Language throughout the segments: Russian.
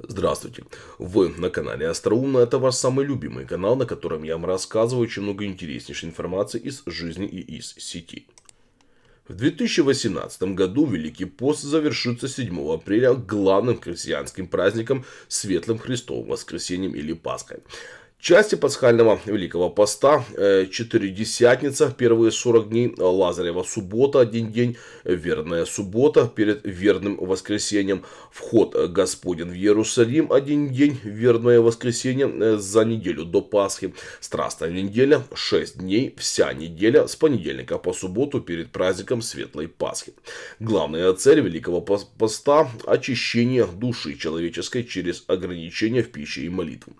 Здравствуйте! Вы на канале Остроумно, это ваш самый любимый канал, на котором я вам рассказываю очень много интереснейшей информации из жизни и из сети. В 2018 году Великий пост завершится 7 апреля главным христианским праздником Светлым Христовым Воскресением или Пасхой. Части пасхального Великого Поста, э, Четыредесятница, первые 40 дней, Лазарева суббота, один день, Верная суббота, перед Верным воскресением, Вход Господен в Иерусалим, один день, Верное воскресенье, э, за неделю до Пасхи, Страстная неделя, 6 дней, вся неделя, с понедельника по субботу, перед праздником Светлой Пасхи. Главная цель Великого Поста – очищение души человеческой через ограничения в пище и молитву.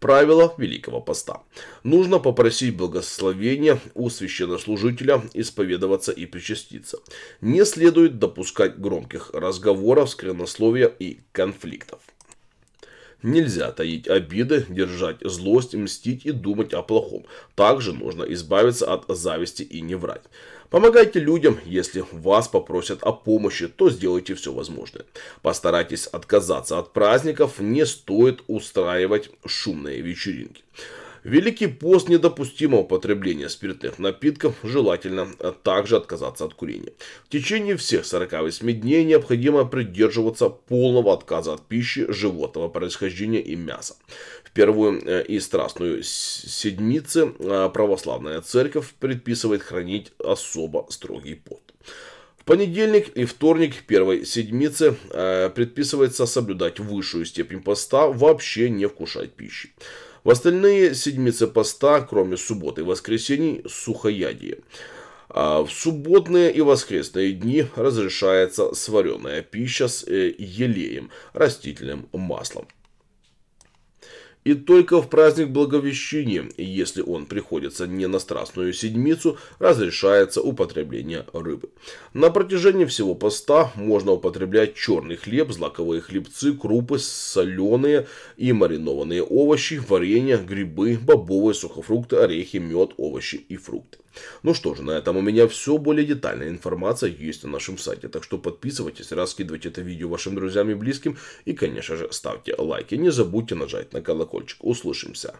Правило – Великого Поста. Нужно попросить благословения у священнослужителя исповедоваться и причаститься. Не следует допускать громких разговоров, сквернословия и конфликтов. Нельзя таить обиды, держать злость, мстить и думать о плохом. Также нужно избавиться от зависти и не врать. Помогайте людям, если вас попросят о помощи, то сделайте все возможное. Постарайтесь отказаться от праздников, не стоит устраивать шумные вечеринки. Великий пост недопустимого потребления спиртных напитков, желательно а также отказаться от курения. В течение всех 48 дней необходимо придерживаться полного отказа от пищи животного происхождения и мяса. В первую э, и страстную седмицы э, православная церковь предписывает хранить особо строгий пост В понедельник и вторник первой седмицы э, предписывается соблюдать высшую степень поста, вообще не вкушать пищи. В остальные седмицы поста, кроме субботы и воскресений, сухоядие. А в субботные и воскресные дни разрешается сваренная пища с э, елеем, растительным маслом. И только в праздник Благовещения, если он приходится не на Страстную Седмицу, разрешается употребление рыбы. На протяжении всего поста можно употреблять черный хлеб, злаковые хлебцы, крупы, соленые и маринованные овощи, варенье, грибы, бобовые, сухофрукты, орехи, мед, овощи и фрукты. Ну что же, на этом у меня все. Более детальная информация есть на нашем сайте. Так что подписывайтесь, раскидывайте это видео вашим друзьям и близким. И, конечно же, ставьте лайки. Не забудьте нажать на колокольчик колокольчик. Услышимся.